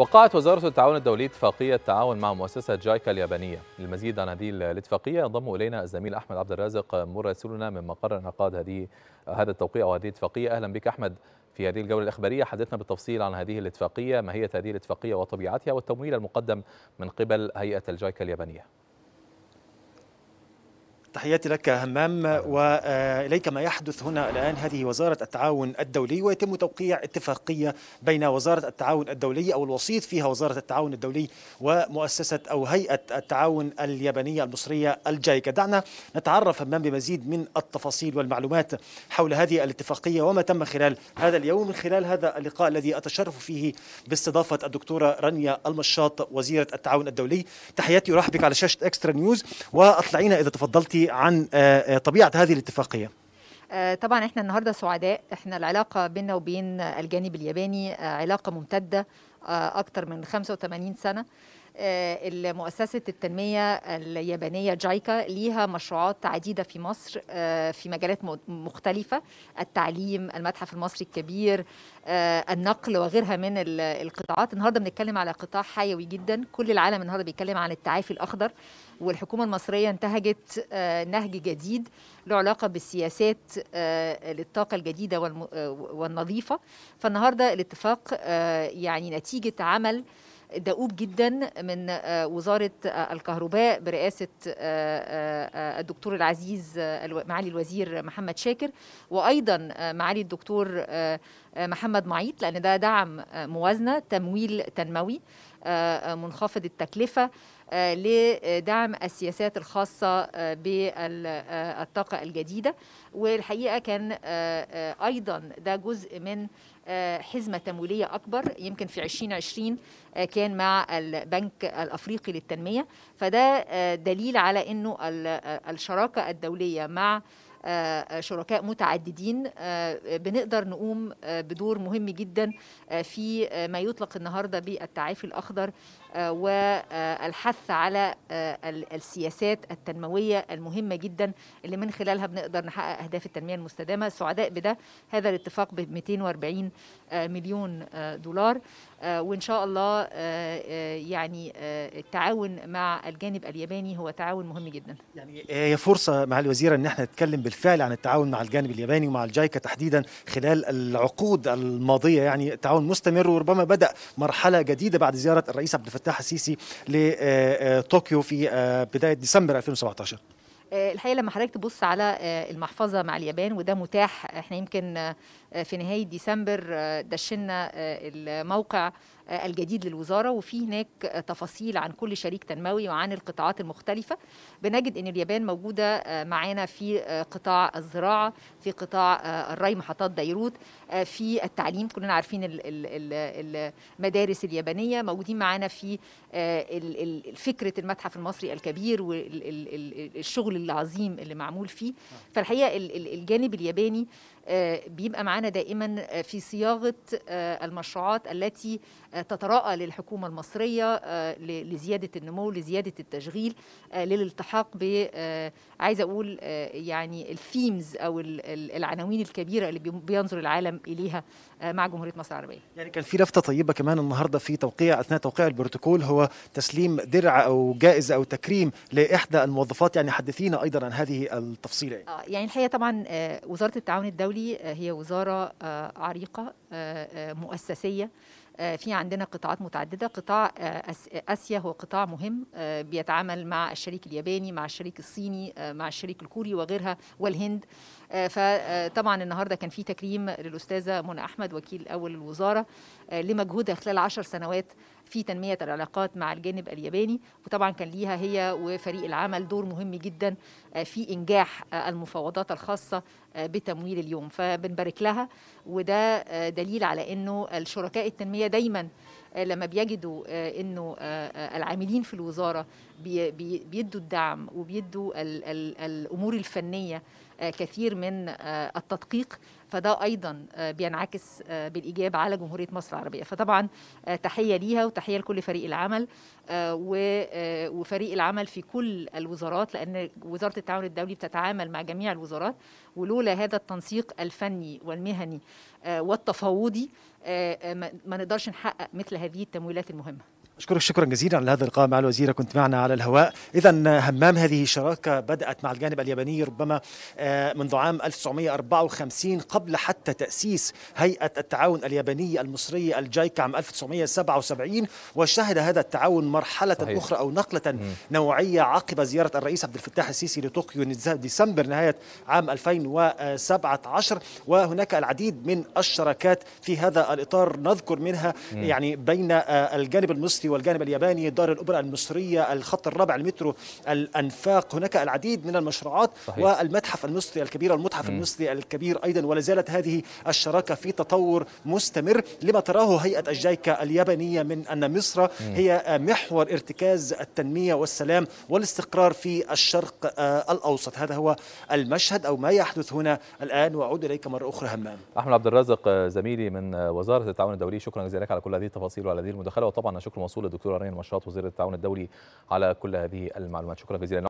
وقعت وزارة التعاون الدولي اتفاقية تعاون مع مؤسسة جايكا اليابانية للمزيد عن هذه الاتفاقية ينضم إلينا الزميل أحمد عبد الرازق مراسلنا من مقر انعقاد هذه هذا التوقيع وهذه الاتفاقية أهلا بك أحمد في هذه الجولة الإخبارية حدثنا بالتفصيل عن هذه الاتفاقية ما هي هذه الاتفاقية وطبيعتها والتمويل المقدم من قبل هيئة الجايكا اليابانية تحياتي لك همام واليك ما يحدث هنا الان هذه وزاره التعاون الدولي ويتم توقيع اتفاقيه بين وزاره التعاون الدولي او الوسيط فيها وزاره التعاون الدولي ومؤسسه او هيئه التعاون اليابانيه المصريه الجايكا دعنا نتعرف همام بمزيد من التفاصيل والمعلومات حول هذه الاتفاقيه وما تم خلال هذا اليوم من خلال هذا اللقاء الذي اتشرف فيه باستضافه الدكتوره رانيا المشاط وزيره التعاون الدولي تحياتي ارحب بك على شاشه اكسترا نيوز واطلعينا اذا تفضلتي عن آه، آه، طبيعة هذه الاتفاقية آه، طبعا احنا النهارده سعداء احنا العلاقه بيننا وبين الجانب الياباني علاقه ممتده اكثر من 85 سنه آه، مؤسسة التنمية اليابانية جايكا ليها مشروعات عديدة في مصر آه، في مجالات مختلفة التعليم المتحف المصري الكبير آه، النقل وغيرها من القطاعات النهاردة بنتكلم على قطاع حيوي جدا كل العالم النهاردة بيتكلم عن التعافي الأخضر والحكومة المصرية انتهجت نهج جديد له علاقة بالسياسات للطاقة الجديدة والنظيفة فالنهاردة الاتفاق يعني نتيجة عمل دؤوب جدا من آه، وزاره آه، الكهرباء برئاسه آه، الدكتور العزيز معالي الوزير محمد شاكر وايضا معالي الدكتور محمد معيط لان ده دعم موازنه تمويل تنموي منخفض التكلفه آه، لدعم السياسات الخاصة آه، بالطاقة الجديدة والحقيقة كان آه، أيضا ده جزء من حزمة تمويلية أكبر يمكن في 2020 كان مع البنك الأفريقي للتنمية فده دليل على أنه الشراكة الدولية مع شركاء متعددين بنقدر نقوم بدور مهم جدا في ما يطلق النهارده بالتعافي الاخضر آه، والحث على آه، السياسات التنموية المهمة جدا اللي من خلالها بنقدر نحقق أهداف التنمية المستدامة سعداء بده هذا الاتفاق ب 240 آه، مليون دولار وإن شاء الله يعني التعاون مع الجانب الياباني هو تعاون مهم جدا يعني هي فرصة مع الوزيرة أن احنا نتكلم بالفعل عن التعاون مع الجانب الياباني ومع الجايكا تحديدا خلال العقود الماضية يعني تعاون مستمر وربما بدأ مرحلة جديدة بعد زيارة الرئيس عبد الفتاح الفتاح السيسي لطوكيو آه، آه، في آه، بداية ديسمبر 2017 آه، الحقيقه لما حضرتك تبص على آه، المحفظه مع اليابان وده متاح احنا يمكن آه، في نهايه ديسمبر دشنا الموقع الجديد للوزاره وفي هناك تفاصيل عن كل شريك تنموي وعن القطاعات المختلفه بنجد ان اليابان موجوده معانا في قطاع الزراعه في قطاع الري محطات بيروت في التعليم كلنا عارفين المدارس اليابانيه موجودين معانا في فكره المتحف المصري الكبير والشغل العظيم اللي معمول فيه فالحقيقه الجانب الياباني آه، بيبقى معانا دائما آه، في صياغه آه، المشروعات التي تتراءى للحكومه المصريه لزياده النمو لزياده التشغيل للالتحاق ب عايزه اقول آه، يعني الثيمز او العناوين الكبيره اللي بينظر العالم اليها آه، مع جمهوريه مصر العربيه. يعني كان في لفته طيبه كمان النهارده في توقيع اثناء توقيع البروتوكول هو تسليم درع او جائزه او تكريم لاحدى الموظفات يعني حدثينا ايضا عن هذه التفصيله. يعني, يعني الحقيقه طبعا وزاره التعاون الدولي هي وزاره عريقه مؤسسيه آه، في عندنا قطاعات متعدده قطاع آه، اسيا هو قطاع مهم آه، بيتعامل مع الشريك الياباني مع الشريك الصيني مع الشريك الكوري وغيرها والهند فطبعا النهارده كان في تكريم للاستاذه منى احمد وكيل اول الوزاره لمجهودها خلال عشر سنوات في تنمية العلاقات مع الجانب الياباني وطبعا كان ليها هي وفريق العمل دور مهم جدا آه، في إنجاح آه، المفاوضات الخاصة آه، بتمويل اليوم فبنبارك لها وده دليل على أنه الشركاء التنمية دايما آه، لما بيجدوا آه، انه آه، العاملين في الوزاره بيدوا الدعم وبيدوا الامور الفنيه كثير من التدقيق فده ايضا بينعكس بالايجاب على جمهوريه مصر العربيه فطبعا تحيه ليها وتحيه لكل فريق العمل وفريق العمل في كل الوزارات لان وزاره التعاون الدولي بتتعامل مع جميع الوزارات ولولا هذا التنسيق الفني والمهني آه، والتفاوضي آه، آه، ما نقدرش نحقق مثل هذه التمويلات المهمه أشكرك شكرا جزيلا على هذا اللقاء مع الوزيرة كنت معنا على الهواء إذا همام هذه الشراكة بدأت مع الجانب الياباني ربما آه، منذ عام 1954 قبل حتى تأسيس هيئة التعاون الياباني المصرية الجايك عام 1977 وشهد هذا التعاون مرحلة صحيح. أخرى أو نقلة نوعية عقب زيارة الرئيس عبد الفتاح السيسي لطوكيو ديسمبر نهاية عام 2017 وهناك العديد من الشراكات في هذا الإطار نذكر منها يعني بين آه، الجانب المصري والجانب الياباني دار الأوبرا المصرية الخط الرابع المترو الأنفاق هناك العديد من المشروعات صحيح. والمتحف المصري الكبير والمتحف م. المصري الكبير أيضا ولا زالت هذه الشراكة في تطور مستمر لما تراه هيئة الجايكا اليابانية من أن مصر م. هي محور ارتكاز التنمية والسلام والاستقرار في الشرق آه، الأوسط هذا هو المشهد أو ما يحدث هنا الآن وأعود إليك مرة أخرى همام أحمد عبد الرازق آه، زميلي من آه، وزارة التعاون الدولي شكرا جزيلا لك على كل هذه التفاصيل وعلى هذه المداخلة وطبعا شكر موصول الوصول الدكتورة رين مشاط وزير التعاون الدولي على كل هذه المعلومات شكرا جزيلا